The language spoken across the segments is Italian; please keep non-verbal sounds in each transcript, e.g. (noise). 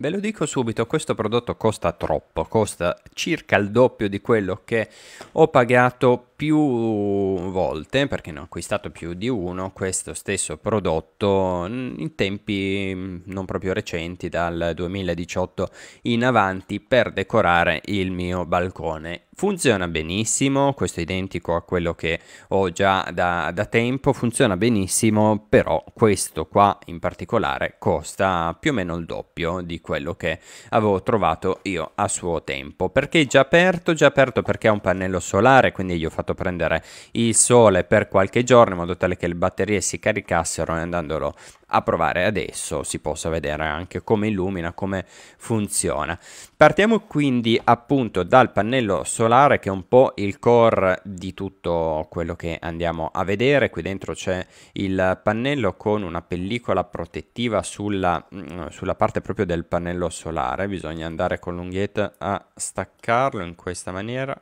Ve lo dico subito, questo prodotto costa troppo, costa circa il doppio di quello che ho pagato più volte, perché ne ho acquistato più di uno, questo stesso prodotto in tempi mm, non proprio recenti, dal 2018 in avanti, per decorare il mio balcone. Funziona benissimo, questo è identico a quello che ho già da, da tempo, funziona benissimo, però questo qua in particolare costa più o meno il doppio di quello che avevo trovato io a suo tempo. Perché già aperto? Già aperto perché ha un pannello solare, quindi gli ho fatto fatto prendere il sole per qualche giorno in modo tale che le batterie si caricassero e andandolo a provare adesso si possa vedere anche come illumina, come funziona. Partiamo quindi appunto dal pannello solare che è un po' il core di tutto quello che andiamo a vedere. Qui dentro c'è il pannello con una pellicola protettiva sulla, mm, sulla parte proprio del pannello solare. Bisogna andare con l'unghietta a staccarlo in questa maniera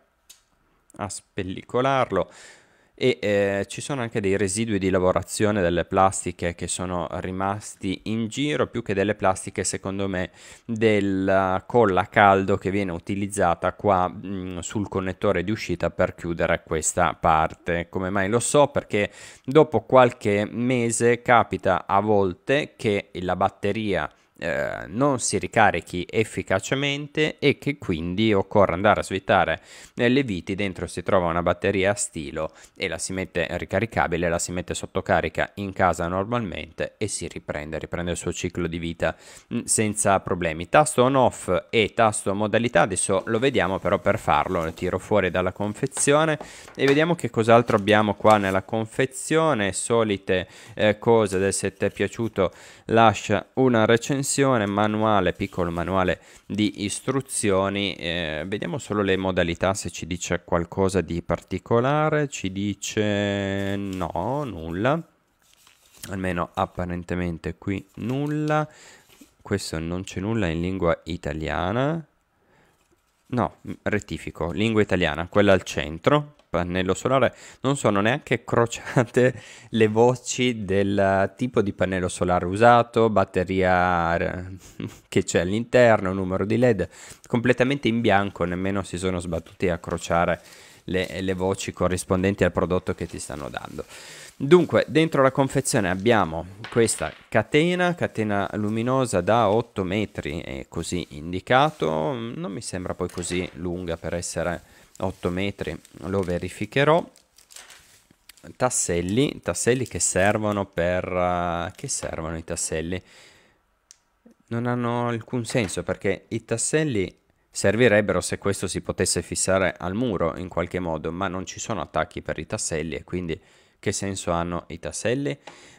a spellicolarlo e eh, ci sono anche dei residui di lavorazione delle plastiche che sono rimasti in giro più che delle plastiche secondo me della colla a caldo che viene utilizzata qua mh, mm, sul connettore di uscita per chiudere questa parte come mai lo so perché dopo qualche mese capita a volte che la batteria eh, non si ricarichi efficacemente e che quindi occorre andare a svitare eh, le viti, dentro si trova una batteria a stilo e la si mette ricaricabile, la si mette sotto carica in casa normalmente e si riprende, riprende il suo ciclo di vita mm, senza problemi. Tasto on off e tasto modalità, adesso lo vediamo però per farlo, lo tiro fuori dalla confezione e vediamo che cos'altro abbiamo qua nella confezione, solite eh, cose se ti è piaciuto lascia una recensione dimensione, manuale, piccolo manuale di istruzioni, eh, vediamo solo le modalità se ci dice qualcosa di particolare, ci dice no, nulla, almeno apparentemente qui nulla, questo non c'è nulla in lingua italiana, no, rettifico, lingua italiana, quella al centro, pannello solare non sono neanche crociate le voci del tipo di pannello solare usato, batteria (laughs) che c'è all'interno, numero di LED, completamente in bianco, nemmeno si sono sbattuti a crociare le, le voci corrispondenti al prodotto che ti stanno dando. Dunque, dentro la confezione abbiamo questa catena, catena luminosa da 8 metri, è così indicato, non mi sembra poi così lunga per essere 8 metri lo verificherò tasselli tasselli che servono per uh, che servono i tasselli non hanno alcun senso perché i tasselli servirebbero se questo si potesse fissare al muro in qualche modo ma non ci sono attacchi per i tasselli e quindi che senso hanno i tasselli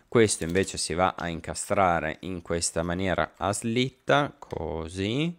questo invece si va a incastrare in questa maniera a slitta così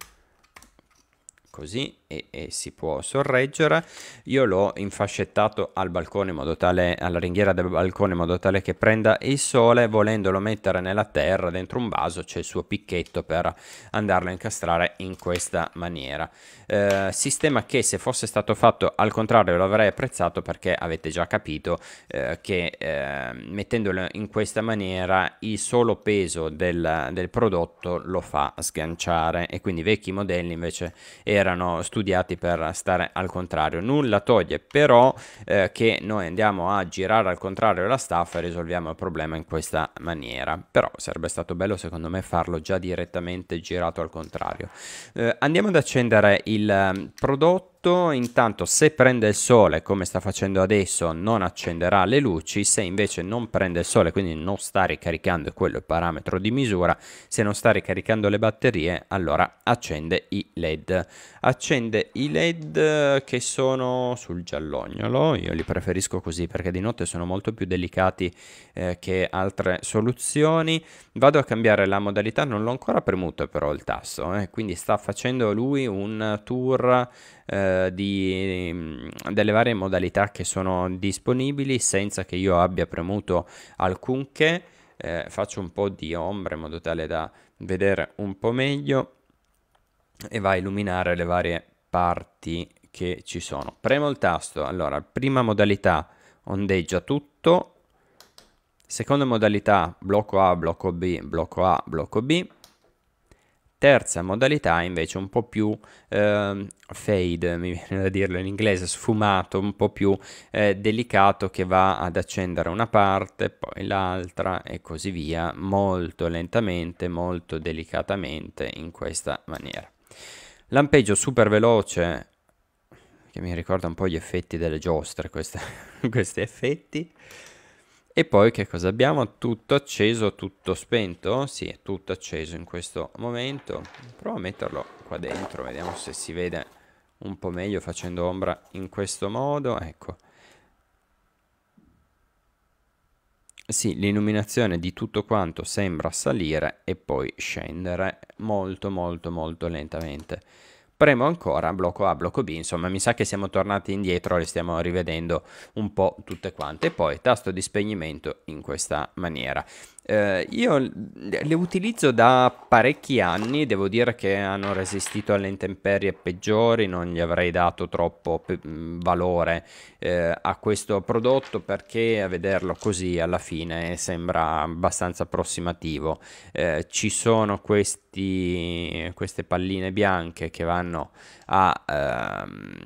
così e, e, si può sorreggere. Io l'ho infascettato al balcone in modo tale, alla ringhiera del balcone in modo tale che prenda il sole, volendolo mettere nella terra dentro un vaso c'è il suo picchetto per andarlo a incastrare in questa maniera. Eh, sistema che se fosse stato fatto al contrario lo avrei apprezzato perché avete già capito eh, che eh, mettendolo in questa maniera il solo peso del, del prodotto lo fa sganciare e quindi i vecchi modelli invece erano erano studiati per stare al contrario. Nulla toglie però eh, che noi andiamo a girare al contrario la staffa e risolviamo il problema in questa maniera. Però sarebbe stato bello secondo me farlo già direttamente girato al contrario. Eh, andiamo ad accendere il ehm, prodotto 8, intanto se prende il sole come sta facendo adesso non accenderà le luci, se invece non prende il sole quindi non sta ricaricando, quello è il parametro di misura, se non sta ricaricando le batterie allora accende i led. Accende i led eh, che sono sul giallognolo, io li preferisco così perché di notte sono molto più delicati eh, che altre soluzioni. Vado a cambiare la modalità, non l'ho ancora premuto però il tasto, eh, quindi sta facendo lui un tour eh, di, mm, delle varie modalità che sono disponibili senza che io abbia premuto alcunché. Eh, faccio un po' di ombra in modo tale da vedere un po' meglio e va a illuminare le varie parti che ci sono. Premo il tasto, allora prima modalità ondeggia tutto, seconda modalità blocco A, blocco B, blocco A, blocco B, terza modalità invece un po' più eh, fade, mi viene da dirlo in inglese, sfumato, un po' più eh, delicato che va ad accendere una parte, poi l'altra e così via, molto lentamente, molto delicatamente in questa maniera. Lampeggio super veloce che mi ricorda un po' gli effetti delle giostre, questa, (laughs) questi effetti. E poi che cosa abbiamo? Tutto acceso, tutto spento? Sì, è tutto acceso in questo momento. Provo a metterlo qua dentro, vediamo se si vede un po' meglio facendo ombra in questo modo. Ecco. Sì, l'illuminazione di tutto quanto sembra salire e poi scendere molto molto molto lentamente. Premo ancora, blocco A, blocco B, insomma mi sa che siamo tornati indietro le stiamo rivedendo un po' tutte quante. E poi tasto di spegnimento in questa maniera. Eh, io le utilizzo da parecchi anni, devo dire che hanno resistito alle intemperie peggiori, non gli avrei dato troppo valore eh, a questo prodotto perché a vederlo così alla fine sembra abbastanza approssimativo. Eh, ci sono questi, queste palline bianche che vanno a... Ehm,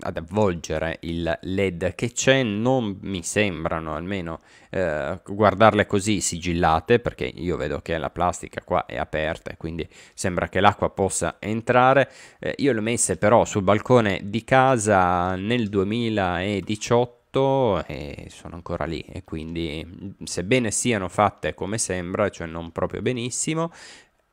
ad avvolgere il led che c'è non mi sembrano almeno eh, guardarle così sigillate perché io vedo che la plastica qua è aperta e quindi sembra che l'acqua possa entrare eh, io le ho messe però sul balcone di casa nel 2018 e sono ancora lì e quindi mm, sebbene siano fatte come sembra cioè non proprio benissimo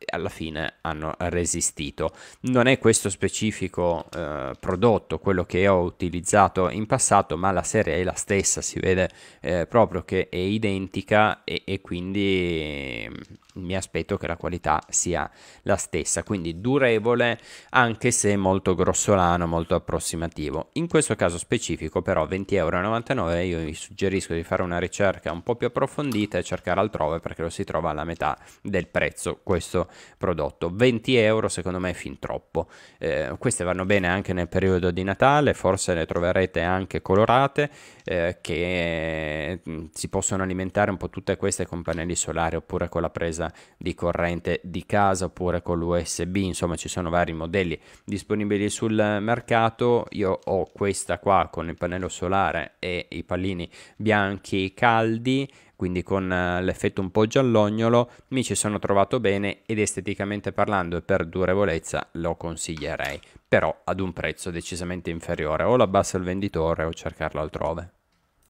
alla fine hanno resistito. Non è questo specifico eh, prodotto quello che ho utilizzato in passato, ma la serie è la stessa, si vede eh, proprio che è identica e, e quindi mm, mi aspetto che la qualità sia la stessa, quindi durevole anche se molto grossolano, molto approssimativo. In questo caso specifico però 20,99€ io vi suggerisco di fare una ricerca un po' più approfondita e cercare altrove perché lo si trova alla metà del prezzo, questo prodotto. 20 euro secondo me è fin troppo. Eh, queste vanno bene anche nel periodo di Natale, forse le troverete anche colorate, eh, che mm, si possono alimentare un po' tutte queste con pannelli solari oppure con la presa di corrente di casa oppure con l'USB, insomma ci sono vari modelli disponibili sul mercato. Io ho questa qua con il pannello solare e i pallini bianchi caldi quindi con eh, l'effetto un po' giallognolo, mi ci sono trovato bene ed esteticamente parlando e per durevolezza lo consiglierei, però ad un prezzo decisamente inferiore, o l'abbassa il venditore o cercarlo altrove.